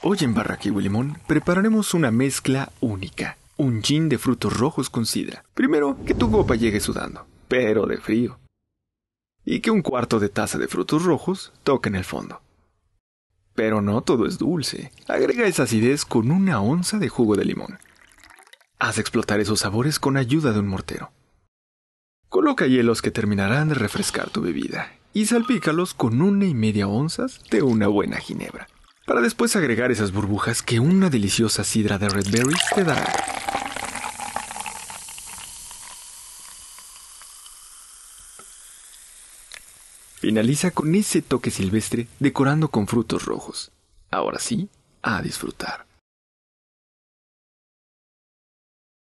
Hoy en y Limón prepararemos una mezcla única, un gin de frutos rojos con sidra. Primero, que tu copa llegue sudando, pero de frío. Y que un cuarto de taza de frutos rojos toque en el fondo. Pero no todo es dulce. Agrega esa acidez con una onza de jugo de limón. Haz explotar esos sabores con ayuda de un mortero. Coloca hielos que terminarán de refrescar tu bebida y salpícalos con una y media onzas de una buena ginebra para después agregar esas burbujas que una deliciosa sidra de red berries te dará. Finaliza con ese toque silvestre decorando con frutos rojos. Ahora sí, a disfrutar.